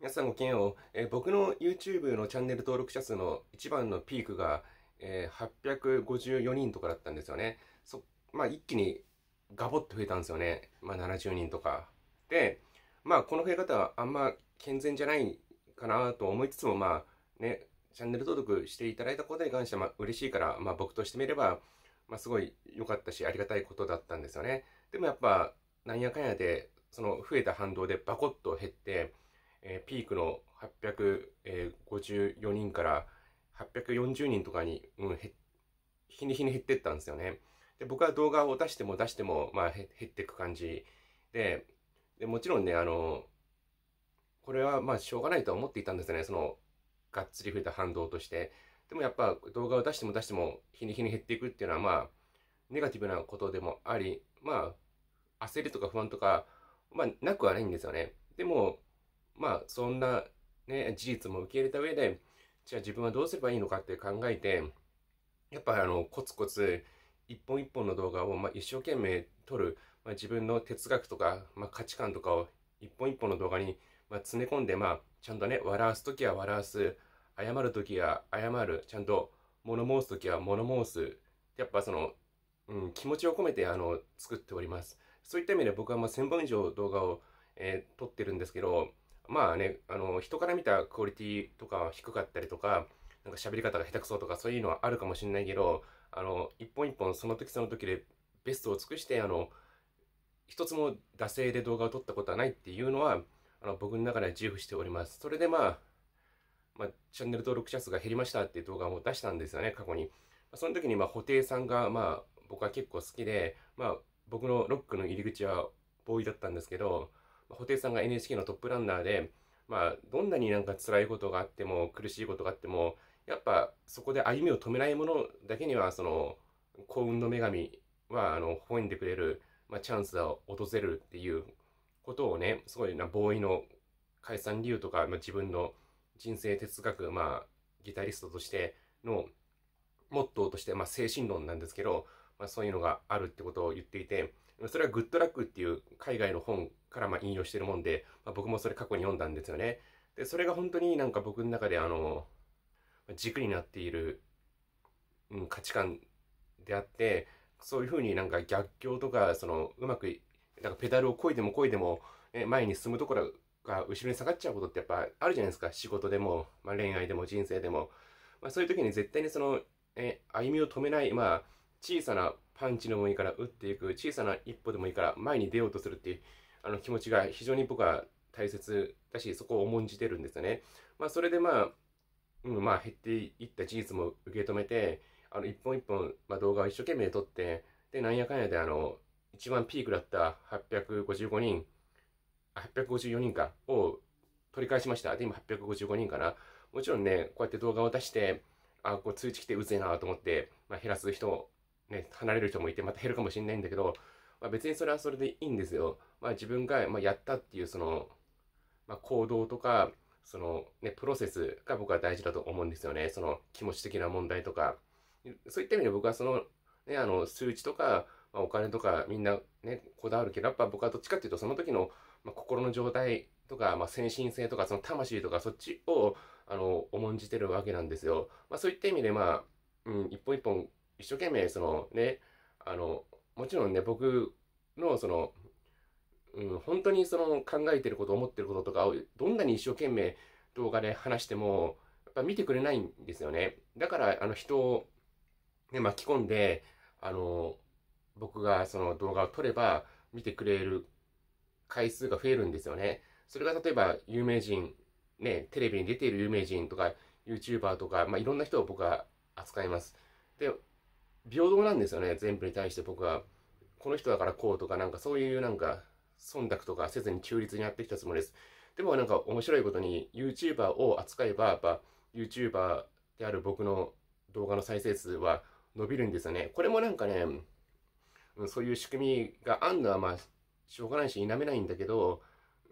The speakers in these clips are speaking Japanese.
皆さんごきげんよう、えー、僕の YouTube のチャンネル登録者数の一番のピークが、えー、854人とかだったんですよね。そ、まあ一気にガボッと増えたんですよね。まあ70人とか。で、まあこの増え方はあんま健全じゃないかなと思いつつも、まあね、チャンネル登録していただいたことに関しては、まあ、嬉しいから、まあ僕としてみれば、まあすごい良かったし、ありがたいことだったんですよね。でもやっぱ、なんやかんやで、その増えた反動でバコッと減って、えー、ピークの854人から840人とかに、うん、日に日に減ってったんですよね。で、僕は動画を出しても出しても、まあ、減っていく感じで、で、もちろんね、あの、これはまあ、しょうがないとは思っていたんですね。その、がっつり増えた反動として。でもやっぱ動画を出しても出しても日に日に減っていくっていうのはまあ、ネガティブなことでもあり、まあ、焦りとか不安とか、まあ、なくはないんですよね。でも、まあ、そんな、ね、事実も受け入れた上で、じゃあ自分はどうすればいいのかって考えて、やっぱあの、コツコツ、一本一本の動画を、まあ、一生懸命撮る、まあ、自分の哲学とか、まあ、価値観とかを一本一本の動画に、まあ、詰め込んで、まあ、ちゃんとね、笑わすときは笑わす、謝るときは謝る、ちゃんと物申すときは物申す、やっぱその、うん、気持ちを込めてあの作っております。そういった意味で僕はまあ1000本以上動画を、えー、撮ってるんですけど、まあね、あの、人から見たクオリティとか低かったりとか、なんか喋り方が下手くそとかそういうのはあるかもしれないけど、あの、一本一本その時その時でベストを尽くして、あの、一つも惰性で動画を撮ったことはないっていうのは、あの、僕の中では自負しております。それでまあ、まあ、チャンネル登録者数が減りましたっていう動画を出したんですよね、過去に。その時に、まあ、布袋さんが、まあ、僕は結構好きで、まあ、僕のロックの入り口はボーイだったんですけど、布袋さんが NHK のトップランナーで、まあ、どんなになんか辛いことがあっても、苦しいことがあっても、やっぱそこで歩みを止めないものだけには、その、幸運の女神は、あの、笑んでくれる、まあ、チャンスを訪れるっていうことをね、すごいな、ボーイの解散理由とか、まあ、自分の人生哲学、まあ、ギタリストとしてのモットーとして、まあ、精神論なんですけど、まあ、そういうのがあるってことを言っていて、それはグッドラックっていう海外の本からま引用してるもんで、まあ、僕もそれ過去に読んだんですよね。で、それが本当になんか僕の中であの、軸になっている、うん、価値観であって、そういうふうになんか逆境とか、その、うまく、なんかペダルをこいでもこいでも、ね、前に進むところが後ろに下がっちゃうことってやっぱあるじゃないですか。仕事でも、まあ、恋愛でも人生でも。まあ、そういう時に絶対にその、え、歩みを止めない、まあ、小さなパンチでもいいから打っていく、小さな一歩でもいいから前に出ようとするっていうあの気持ちが非常に僕は大切だし、そこを重んじてるんですよね。まあ、それでまあ、うん、まあ、減っていった事実も受け止めて、あの、一本一本、まあ、動画を一生懸命撮って、で、なんやかんやで、あの、一番ピークだった855人、854人か、を取り返しました。で、今855人かな。もちろんね、こうやって動画を出して、あ、こう通知来てうぜえなと思って、まあ、減らす人ね、離れる人もいて、また減るかもしれないんだけど、まあ、別にそれはそれでいいんですよ。まあ、自分が、まあ、やったっていうその、まあ、行動とか、その、ね、プロセスが僕は大事だと思うんですよね。その気持ち的な問題とか。そういった意味で僕はその、ね、あの、数値とか、まあ、お金とかみんなね、こだわるけど、やっぱ僕はどっちかっていうとその時の、まあ、心の状態とか、まあ、先性とか、その魂とかそっちを、あの、重んじてるわけなんですよ。まあ、そういった意味で、まあ、うん、一本一本一生懸命そのねあのもちろんね僕のその、うん、本当にその考えてること思ってることとかをどんなに一生懸命動画で話してもやっぱ見てくれないんですよねだからあの人を、ね、巻き込んであの僕がその動画を撮れば見てくれる回数が増えるんですよねそれが例えば有名人ねテレビに出ている有名人とか YouTuber とか、まあ、いろんな人を僕は扱いますで平等なんですよね全部に対して僕はこの人だからこうとかなんかそういうなんか忖度とかせずに中立にやってきたつもりですでもなんか面白いことに YouTuber を扱えばやっぱ YouTuber である僕の動画の再生数は伸びるんですよねこれもなんかねそういう仕組みがあんのはまあしょうがないし否めないんだけど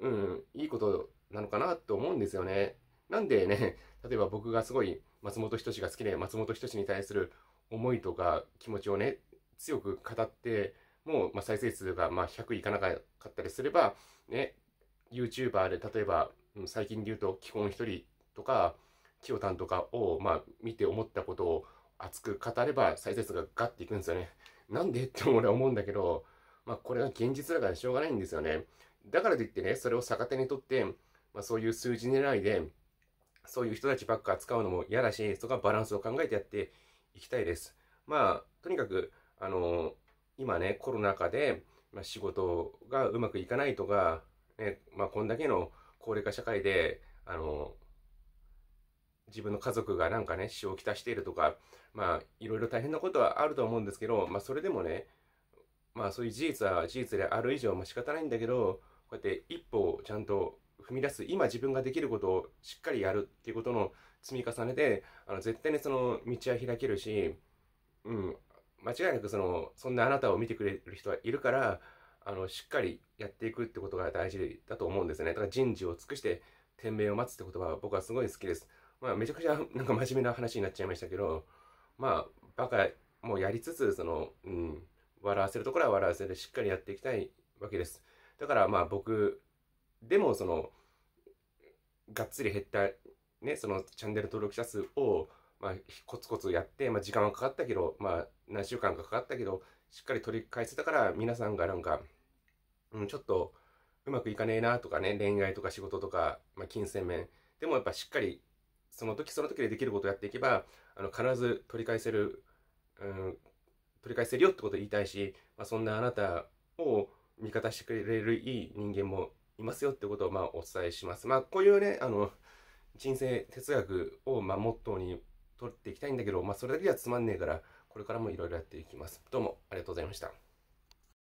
うんいいことなのかなと思うんですよねなんでね例えば僕がすごい松本人志が好きで松本人志に対する思いとか気持ちをね、強く語って、もう、ま再生数がま100いかなかったりすれば、ね、YouTuber で例えば、最近で言うと、基本1人とか、きよたんとかを、ま見て思ったことを熱く語れば、再生数がガッていくんですよね。なんで って俺は思うんだけど、まあ、これが現実だからしょうがないんですよね。だからといってね、それを逆手にとって、まあ、そういう数字狙いで、そういう人たちばっか扱うのも嫌だし、そこはバランスを考えてやって行きたいです。まあ、とにかく、あの、今ね、コロナ禍で、まあ、仕事がうまくいかないとか、ね、まあ、こんだけの高齢化社会で、あの、自分の家族がなんかね、死をきたしているとか、まあ、いろいろ大変なことはあると思うんですけど、まあ、それでもね、まあ、そういう事実は事実である以上、まあ、仕方ないんだけど、こうやって一歩をちゃんと踏み出す、今自分ができることをしっかりやるっていうことの積み重ねて、あの、絶対にその道は開けるし、うん、間違いなくその、そんなあなたを見てくれる人はいるから、あの、しっかりやっていくってことが大事だと思うんですね。だから人事を尽くして、天命を待つって言葉は僕はすごい好きです。まあ、めちゃくちゃなんか真面目な話になっちゃいましたけど、まあ、バカもやりつつ、その、うん、笑わせるところは笑わせてしっかりやっていきたいわけです。だからまあ僕でもその、がっつり減ったね、そのチャンネル登録者数を、まあ、コツコツやって、まあ、時間はかかったけど、まあ、何週間かかかったけど、しっかり取り返せたから、皆さんがなんか、うん、ちょっと、うまくいかねえなとかね、恋愛とか仕事とか、まあ、金銭面。でもやっぱしっかり、その時その時でできることをやっていけば、あの、必ず取り返せる、うん、取り返せるよってことを言いたいし、まあ、そんなあなたを味方してくれるいい人間もいますよってことを、まあ、お伝えします。まあ、こういうね、あの、人生哲学を、まあ、モットーに取っていきたいんだけど、まあ、それだけじゃつまんねえから、これからもいろいろやっていきます。どうもありがとうございました。